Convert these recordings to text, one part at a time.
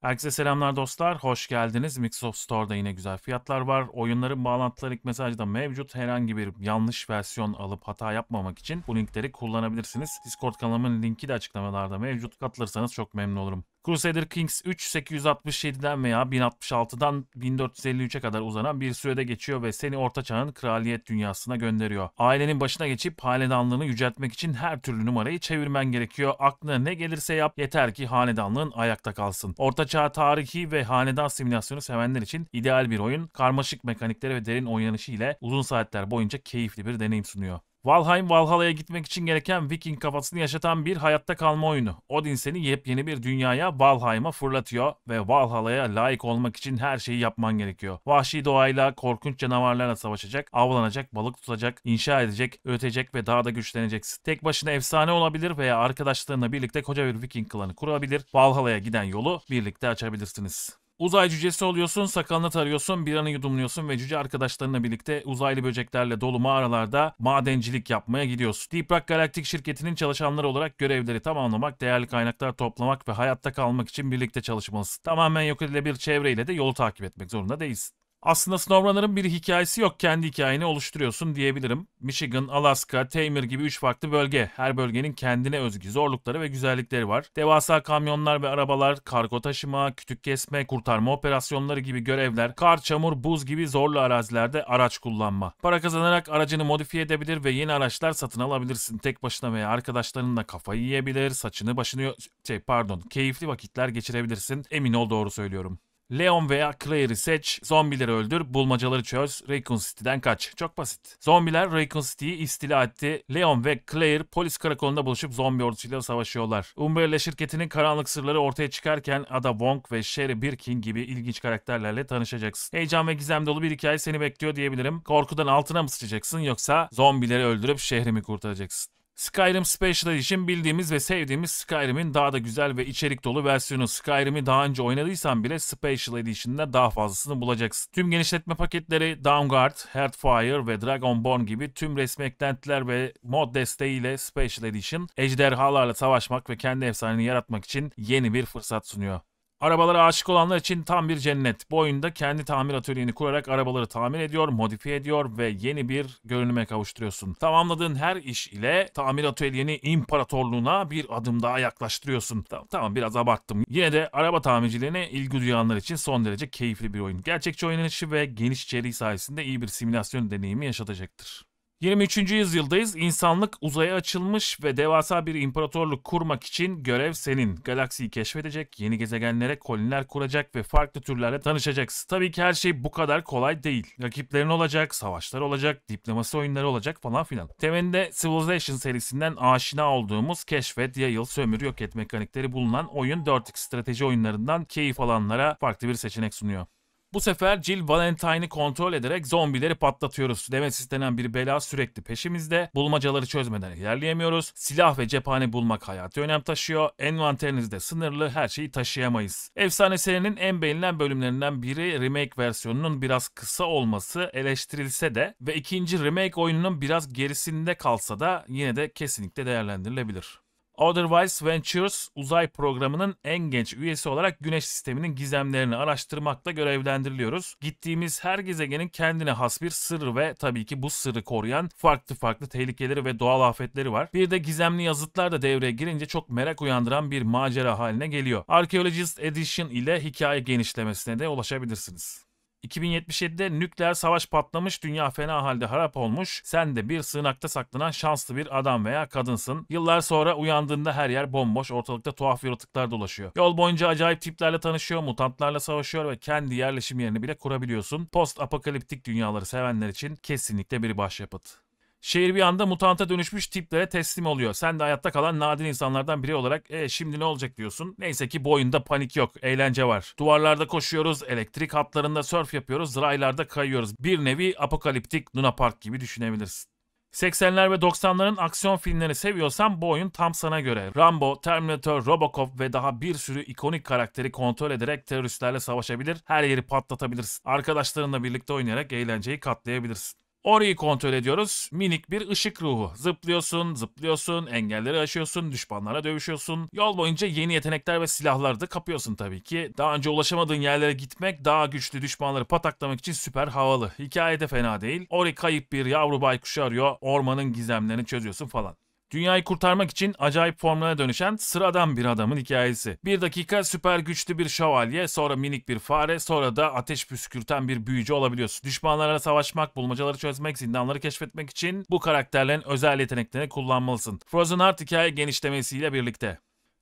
Herkese selamlar dostlar. Hoş geldiniz. Microsoft Store'da yine güzel fiyatlar var. Oyunların bağlantıları ilk mesajda mevcut. Herhangi bir yanlış versiyon alıp hata yapmamak için bu linkleri kullanabilirsiniz. Discord kanalımın linki de açıklamalarda mevcut. Katılırsanız çok memnun olurum. Crusader Kings 3 867'den veya 1066'dan 1453'e kadar uzanan bir sürede geçiyor ve seni Orta Çağ'ın kraliyet dünyasına gönderiyor. Ailenin başına geçip hanedanlığını yüceltmek için her türlü numarayı çevirmen gerekiyor. Aklına ne gelirse yap yeter ki hanedanlığın ayakta kalsın. Orta Çağ tarihi ve hanedan simülasyonu sevenler için ideal bir oyun. Karmaşık mekanikleri ve derin oynanışı ile uzun saatler boyunca keyifli bir deneyim sunuyor. Valheim, Valhalla'ya gitmek için gereken Viking kafasını yaşatan bir hayatta kalma oyunu. Odin seni yepyeni bir dünyaya, Valheim'a fırlatıyor ve Valhalla'ya layık olmak için her şeyi yapman gerekiyor. Vahşi doğayla, korkunç canavarlarla savaşacak, avlanacak, balık tutacak, inşa edecek, ötecek ve daha da güçleneceksin. Tek başına efsane olabilir veya arkadaşlarınla birlikte koca bir Viking klanı kurabilir. Valhalla'ya giden yolu birlikte açabilirsiniz. Uzay cücesi oluyorsun, sakalını tarıyorsun, biranı yudumluyorsun ve cüce arkadaşlarınla birlikte uzaylı böceklerle dolu mağaralarda madencilik yapmaya gidiyorsun. Deep Rock Galactic şirketinin çalışanları olarak görevleri tamamlamak, değerli kaynaklar toplamak ve hayatta kalmak için birlikte çalışmalısın. Tamamen yok edilebilir çevreyle de yolu takip etmek zorunda değilsin. Aslında Snowrunner'ın bir hikayesi yok. Kendi hikayeni oluşturuyorsun diyebilirim. Michigan, Alaska, Tamer gibi 3 farklı bölge. Her bölgenin kendine özgü zorlukları ve güzellikleri var. Devasa kamyonlar ve arabalar, kargo taşıma, kütük kesme, kurtarma operasyonları gibi görevler, kar, çamur, buz gibi zorlu arazilerde araç kullanma. Para kazanarak aracını modifiye edebilir ve yeni araçlar satın alabilirsin. Tek başına veya arkadaşlarınla kafayı yiyebilir, saçını başını şey pardon, keyifli vakitler geçirebilirsin. Emin ol doğru söylüyorum. Leon veya Claire'i seç, zombileri öldür, bulmacaları çöz, Raccoon City'den kaç. Çok basit. Zombiler Raccoon City'yi istila etti. Leon ve Claire polis karakolunda buluşup zombi ordusuyla savaşıyorlar. Umbrella şirketinin karanlık sırları ortaya çıkarken Ada Wong ve Sherry Birkin gibi ilginç karakterlerle tanışacaksın. Heyecan ve gizem dolu bir hikaye seni bekliyor diyebilirim. Korkudan altına mı sıçacaksın yoksa zombileri öldürüp şehrimi kurtaracaksın? Skyrim Special Edition bildiğimiz ve sevdiğimiz Skyrim'in daha da güzel ve içerik dolu versiyonu. Skyrim'i daha önce oynadıysan bile Special Edition'da daha fazlasını bulacaksın. Tüm genişletme paketleri Downguard, Heartfire ve Dragonborn gibi tüm resmi eklentiler ve mod desteğiyle Special Edition, ejderhalarla savaşmak ve kendi efsaneni yaratmak için yeni bir fırsat sunuyor. Arabalara aşık olanlar için tam bir cennet. Bu oyunda kendi tamir atölyeni kurarak arabaları tamir ediyor, modifiye ediyor ve yeni bir görünüme kavuşturuyorsun. Tamamladığın her iş ile tamir atölyeni imparatorluğuna bir adım daha yaklaştırıyorsun. Tamam, tamam biraz abarttım. Yine de araba tamircilerine ilgi duyanlar için son derece keyifli bir oyun. Gerçekçi oynanışı ve geniş içeriği sayesinde iyi bir simülasyon deneyimi yaşatacaktır. 23. yüzyıldayız. İnsanlık uzaya açılmış ve devasa bir imparatorluk kurmak için görev senin. Galaksiyi keşfedecek, yeni gezegenlere koloniler kuracak ve farklı türlerle tanışacaksın. Tabii ki her şey bu kadar kolay değil. Rakiplerin olacak, savaşlar olacak, diplomasi oyunları olacak falan filan. Temelinde Civilization serisinden aşina olduğumuz keşfet, yayıl, sömür, yok et mekanikleri bulunan oyun 4X strateji oyunlarından keyif alanlara farklı bir seçenek sunuyor. Bu sefer Jill Valentine'i kontrol ederek zombileri patlatıyoruz. Demesis denen bir bela sürekli peşimizde. Bulmacaları çözmeden ilerleyemiyoruz. Silah ve cephane bulmak hayatı önem taşıyor. Envanterinizde sınırlı her şeyi taşıyamayız. Efsane serinin en beğenilen bölümlerinden biri remake versiyonunun biraz kısa olması eleştirilse de ve ikinci remake oyununun biraz gerisinde kalsa da yine de kesinlikle değerlendirilebilir. Otherwise Ventures uzay programının en genç üyesi olarak güneş sisteminin gizemlerini araştırmakla görevlendiriliyoruz. Gittiğimiz her gezegenin kendine has bir sırrı ve tabii ki bu sırrı koruyan farklı farklı tehlikeleri ve doğal afetleri var. Bir de gizemli yazıtlar da devreye girince çok merak uyandıran bir macera haline geliyor. Archaeologist Edition ile hikaye genişlemesine de ulaşabilirsiniz. 2077'de nükleer savaş patlamış, dünya fena halde harap olmuş, sen de bir sığınakta saklanan şanslı bir adam veya kadınsın. Yıllar sonra uyandığında her yer bomboş, ortalıkta tuhaf yaratıklar dolaşıyor. Yol boyunca acayip tiplerle tanışıyor, mutantlarla savaşıyor ve kendi yerleşim yerini bile kurabiliyorsun. Post apokaliptik dünyaları sevenler için kesinlikle bir başyapıt. Şehir bir anda mutanta dönüşmüş tiplere teslim oluyor. Sen de hayatta kalan nadir insanlardan biri olarak e şimdi ne olacak diyorsun. Neyse ki boyunda panik yok. Eğlence var. Duvarlarda koşuyoruz. Elektrik hatlarında surf yapıyoruz. Raylarda kayıyoruz. Bir nevi apokaliptik Luna Park gibi düşünebilirsin. 80'ler ve 90'ların aksiyon filmlerini seviyorsan bu oyun tam sana göre. Rambo, Terminator, Robocop ve daha bir sürü ikonik karakteri kontrol ederek teröristlerle savaşabilir, her yeri patlatabilirsin. Arkadaşlarınla birlikte oynayarak eğlenceyi katlayabilirsin. Orayı kontrol ediyoruz. Minik bir ışık ruhu. Zıplıyorsun, zıplıyorsun, engelleri aşıyorsun, düşmanlara dövüşüyorsun. Yol boyunca yeni yetenekler ve silahlar da kapıyorsun tabii ki. Daha önce ulaşamadığın yerlere gitmek daha güçlü düşmanları pataklamak için süper havalı. Hikaye de fena değil. Ori kayıp bir yavru baykuşu arıyor. Ormanın gizemlerini çözüyorsun falan. Dünyayı kurtarmak için acayip formlara dönüşen sıradan bir adamın hikayesi. Bir dakika süper güçlü bir şövalye, sonra minik bir fare, sonra da ateş püskürten bir büyücü olabiliyorsun. Düşmanlara savaşmak, bulmacaları çözmek, zindanları keşfetmek için bu karakterlerin özel yeteneklerini kullanmalısın. Frozen Heart hikaye genişlemesiyle birlikte.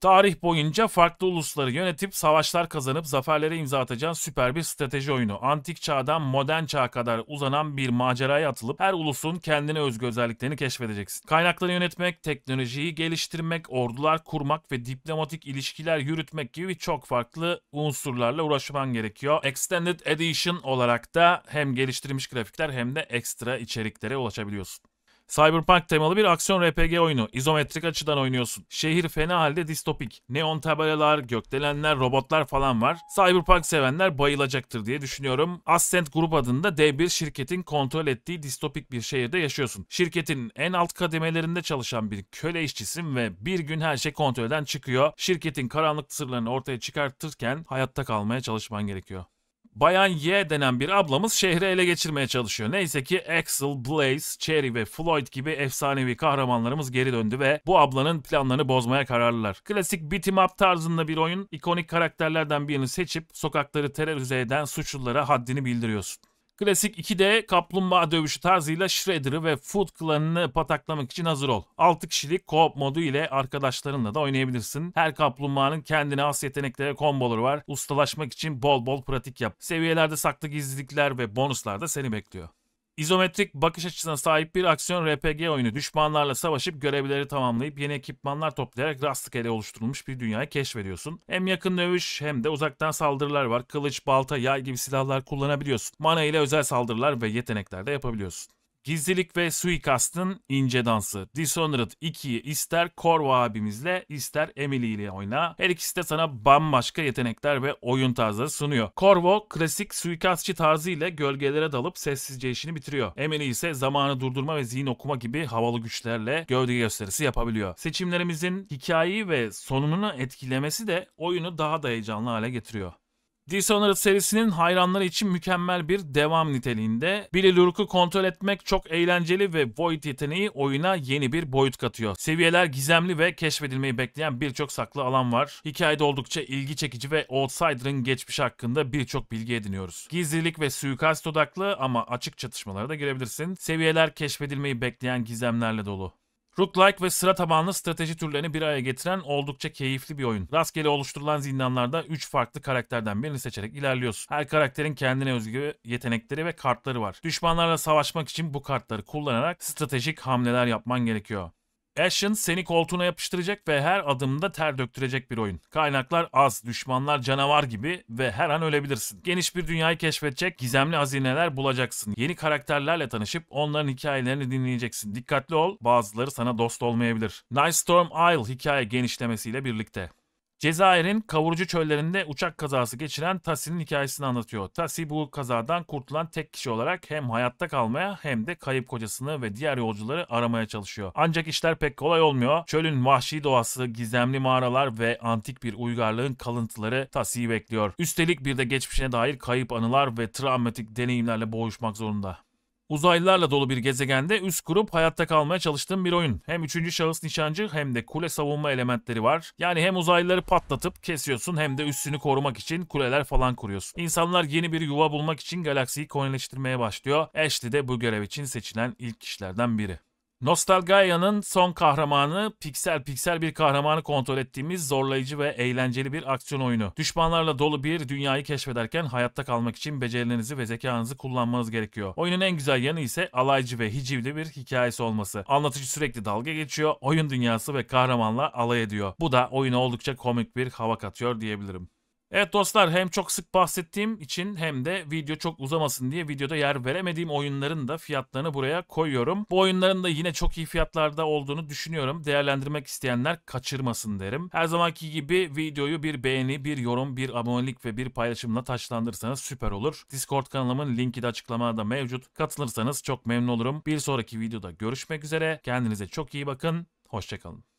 Tarih boyunca farklı ulusları yönetip savaşlar kazanıp zaferlere imza atacağın süper bir strateji oyunu. Antik çağdan modern çağa kadar uzanan bir maceraya atılıp her ulusun kendine özgü özelliklerini keşfedeceksin. Kaynakları yönetmek, teknolojiyi geliştirmek, ordular kurmak ve diplomatik ilişkiler yürütmek gibi çok farklı unsurlarla uğraşman gerekiyor. Extended Edition olarak da hem geliştirilmiş grafikler hem de ekstra içeriklere ulaşabiliyorsun. Cyberpunk temalı bir aksiyon RPG oyunu. İzometrik açıdan oynuyorsun. Şehir fena halde distopik. Neon tabelalar, gökdelenler, robotlar falan var. Cyberpunk sevenler bayılacaktır diye düşünüyorum. Ascent Group adında dev bir şirketin kontrol ettiği distopik bir şehirde yaşıyorsun. Şirketin en alt kademelerinde çalışan bir köle işçisin ve bir gün her şey kontrolden çıkıyor. Şirketin karanlık sırlarını ortaya çıkartırken hayatta kalmaya çalışman gerekiyor. Bayan Y denen bir ablamız şehri ele geçirmeye çalışıyor. Neyse ki Axel, Blaze, Cherry ve Floyd gibi efsanevi kahramanlarımız geri döndü ve bu ablanın planlarını bozmaya kararlılar. Klasik beat'em up tarzında bir oyun, ikonik karakterlerden birini seçip sokakları terörize eden suçlulara haddini bildiriyorsun. Klasik 2D kaplumbağa dövüşü tarzıyla Shredder'ı ve Food Clan'ını pataklamak için hazır ol. 6 kişilik co-op modu ile arkadaşlarınla da oynayabilirsin. Her kaplumbağanın kendine has yeteneklere komboları var. Ustalaşmak için bol bol pratik yap. Seviyelerde saklı gizlilikler ve bonuslar da seni bekliyor. İzometrik bakış açısına sahip bir aksiyon RPG oyunu düşmanlarla savaşıp görevleri tamamlayıp yeni ekipmanlar toplayarak rastgele oluşturulmuş bir dünyayı keşfediyorsun. Hem yakın dövüş hem de uzaktan saldırılar var. Kılıç, balta, yay gibi silahlar kullanabiliyorsun. Mana ile özel saldırılar ve yetenekler de yapabiliyorsun. Gizlilik ve suikastın ince dansı. Dishonored 2'yi ister Corvo abimizle ister Emily ile oyna. Her ikisi de sana bambaşka yetenekler ve oyun tarzları sunuyor. Corvo klasik suikastçı tarzı ile gölgelere dalıp sessizce işini bitiriyor. Emily ise zamanı durdurma ve zihin okuma gibi havalı güçlerle gövde gösterisi yapabiliyor. Seçimlerimizin hikayeyi ve sonunu etkilemesi de oyunu daha da heyecanlı hale getiriyor. Dishonored serisinin hayranları için mükemmel bir devam niteliğinde. Billy Lurk'u kontrol etmek çok eğlenceli ve Void yeteneği oyuna yeni bir boyut katıyor. Seviyeler gizemli ve keşfedilmeyi bekleyen birçok saklı alan var. Hikayede oldukça ilgi çekici ve Outsider'ın geçmiş hakkında birçok bilgi ediniyoruz. Gizlilik ve suikast odaklı ama açık çatışmalara da girebilirsin. Seviyeler keşfedilmeyi bekleyen gizemlerle dolu. Roguelike ve sıra tabanlı strateji türlerini bir araya getiren oldukça keyifli bir oyun. Rastgele oluşturulan zindanlarda 3 farklı karakterden birini seçerek ilerliyorsun. Her karakterin kendine özgü yetenekleri ve kartları var. Düşmanlarla savaşmak için bu kartları kullanarak stratejik hamleler yapman gerekiyor. Ashen seni koltuğuna yapıştıracak ve her adımda ter döktürecek bir oyun. Kaynaklar az, düşmanlar canavar gibi ve her an ölebilirsin. Geniş bir dünyayı keşfedecek, gizemli hazineler bulacaksın. Yeni karakterlerle tanışıp onların hikayelerini dinleyeceksin. Dikkatli ol, bazıları sana dost olmayabilir. Nightstorm Isle hikaye genişlemesiyle birlikte. Cezayir'in kavurucu çöllerinde uçak kazası geçiren Tasi'nin hikayesini anlatıyor. Tasi bu kazadan kurtulan tek kişi olarak hem hayatta kalmaya hem de kayıp kocasını ve diğer yolcuları aramaya çalışıyor. Ancak işler pek kolay olmuyor. Çölün vahşi doğası, gizemli mağaralar ve antik bir uygarlığın kalıntıları Tasi'yi bekliyor. Üstelik bir de geçmişine dair kayıp anılar ve travmatik deneyimlerle boğuşmak zorunda. Uzaylılarla dolu bir gezegende üst grup hayatta kalmaya çalıştığım bir oyun. Hem üçüncü şahıs nişancı hem de kule savunma elementleri var. Yani hem uzaylıları patlatıp kesiyorsun hem de üstünü korumak için kuleler falan kuruyorsun. İnsanlar yeni bir yuva bulmak için galaksiyi konileştirmeye başlıyor. Ashley de bu görev için seçilen ilk kişilerden biri. Nostalgaia'nın son kahramanı piksel piksel bir kahramanı kontrol ettiğimiz zorlayıcı ve eğlenceli bir aksiyon oyunu. Düşmanlarla dolu bir dünyayı keşfederken hayatta kalmak için becerilerinizi ve zekanızı kullanmanız gerekiyor. Oyunun en güzel yanı ise alaycı ve hicivli bir hikayesi olması. Anlatıcı sürekli dalga geçiyor, oyun dünyası ve kahramanla alay ediyor. Bu da oyuna oldukça komik bir hava katıyor diyebilirim. Evet dostlar hem çok sık bahsettiğim için hem de video çok uzamasın diye videoda yer veremediğim oyunların da fiyatlarını buraya koyuyorum. Bu oyunların da yine çok iyi fiyatlarda olduğunu düşünüyorum. Değerlendirmek isteyenler kaçırmasın derim. Her zamanki gibi videoyu bir beğeni, bir yorum, bir abonelik ve bir paylaşımla taşlandırsanız süper olur. Discord kanalımın linki de açıklamada mevcut. Katılırsanız çok memnun olurum. Bir sonraki videoda görüşmek üzere. Kendinize çok iyi bakın. Hoşçakalın.